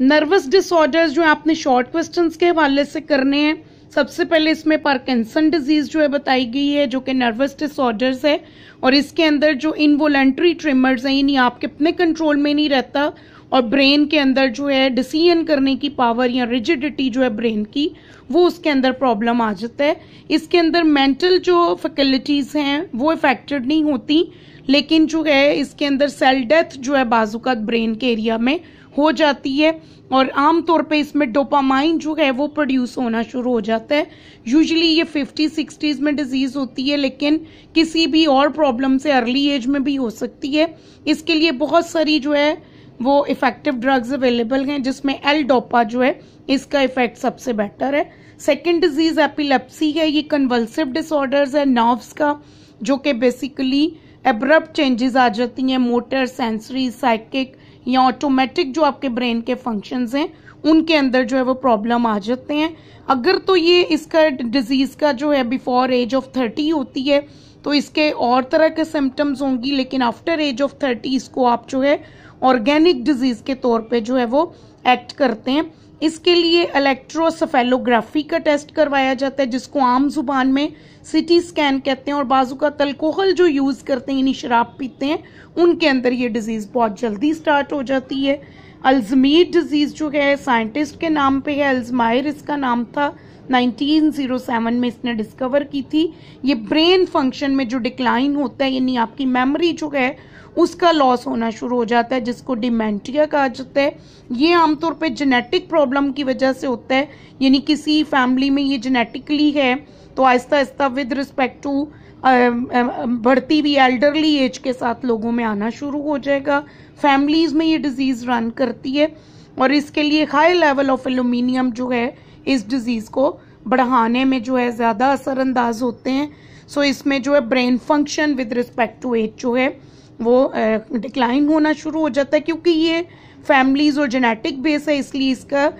nervous disorders जो है आपने शॉर्ट क्वेश्चंस के हवाले से करने हैं सबसे पहले इसमें पार्किंसन डिजीज जो है बताई गई है जो कि नर्वस डिसऑर्डर्स है और इसके अंदर जो इनवोलेंट्री ट्रिमर्स हैं यानी आपके अपने कंट्रोल में नहीं रहता और ब्रेन के अंदर जो है डिसीजन करने की पावर या रिजिडिटी जो है ब्रेन की वो उसके अंदर प्रॉब्लम आ जाता है इसके अंदर मेंटल जो फैकल्टीज़ हैं वो इफेक्टेड नहीं होती लेकिन जो है इसके अंदर सेल डेथ जो है का ब्रेन के एरिया में हो जाती है और आम तौर पे इसमें डोपामाइन जो है वो प्रोड्यूस होना शुरू हो जाता है यूजुअली ये फिफ्टी सिक्सटीज़ में डिजीज़ होती है लेकिन किसी भी और प्रॉब्लम से अर्ली एज में भी हो सकती है इसके लिए बहुत सारी जो है वो इफेक्टिव ड्रग्स अवेलेबल हैं जिसमें एल डोपा जो है इसका इफेक्ट सबसे बेटर है सेकेंड डिजीज एपिलेप्सी है ये कन्वल्सिव डिसऑर्डर्स है नर्व्स का जो कि बेसिकली एब्रप्ट चेंजेस आ जाती हैं मोटर सेंसरी साइकिक या ऑटोमेटिक जो आपके ब्रेन के फंक्शंस हैं उनके अंदर जो है वो प्रॉब्लम आ जाते हैं अगर तो ये इसका डिजीज़ का जो है बिफोर एज ऑफ थर्टी होती है तो इसके और तरह के सिम्टम्स होंगी लेकिन आफ्टर एज ऑफ थर्टी इसको आप जो है ऑर्गेनिक डिजीज के तौर पे जो है वो एक्ट करते हैं इसके लिए इलेक्ट्रोसफेलोग्राफी का टेस्ट करवाया जाता है जिसको आम जुबान में सिटी स्कैन कहते हैं और बाजू का तलकोहल जो यूज़ करते हैं यानी शराब पीते हैं उनके अंदर ये डिजीज़ बहुत जल्दी स्टार्ट हो जाती है अल्जमीर डिजीज़ जो है साइंटिस्ट के नाम पे है अल्जमायर इसका नाम था 1907 में इसने डिस्कवर की थी ये ब्रेन फंक्शन में जो डिक्लाइन होता है यानी आपकी मेमोरी जो है उसका लॉस होना शुरू हो जाता है जिसको डिमेंटिया कहा जाता है ये आमतौर पे जेनेटिक प्रॉब्लम की वजह से होता है यानी किसी फैमिली में ये जेनेटिकली है तो आहिस्ता आहिस्ता विद रिस्पेक्ट टू बढ़ती हुई एल्डरली एज के साथ लोगों में आना शुरू हो जाएगा फैमिलीज में ये डिजीज़ रन करती है और इसके लिए हाई लेवल ऑफ एल्यूमिनियम जो है इस डिज़ीज़ को बढ़ाने में जो है ज़्यादा असरअंदाज होते हैं सो so, इसमें जो है brain function with respect to age जो है वो डिक्लाइन होना शुरू हो जाता है क्योंकि ये फैमिलीज़ और जेनेटिक बेस है इसलिए इसका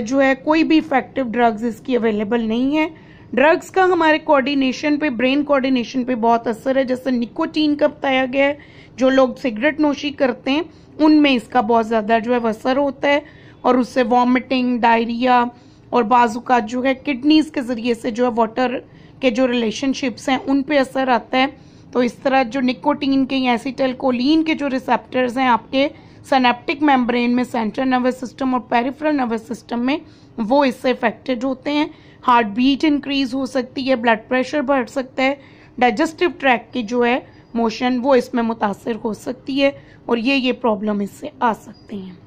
जो है कोई भी इफेक्टिव ड्रग्स इसकी अवेलेबल नहीं है ड्रग्स का हमारे कोऑर्डिनेशन पे ब्रेन कोऑर्डिनेशन पे बहुत असर है जैसे निकोटीन का बताया गया है जो लोग सिगरेट नोशी करते हैं उनमें इसका बहुत ज़्यादा जो है असर होता है और उससे वॉमिटिंग डायरिया और बाजू का जो है किडनीज के ज़रिए से जो है वाटर के जो रिलेशनशिप्स हैं उन पर असर आता है तो इस तरह जो निकोटीन के या के जो रिसेप्टर्स हैं आपके सनेप्टिक मेम्ब्रेन में सेंट्रल नर्वस सिस्टम और पेरिफेरल नर्वस सिस्टम में वो इससे इफेक्टेड होते हैं हार्ट बीट इंक्रीज हो सकती है ब्लड प्रेशर बढ़ सकता है डाइजेस्टिव ट्रैक की जो है मोशन वो इसमें मुतासर हो सकती है और ये ये प्रॉब्लम इससे आ सकते हैं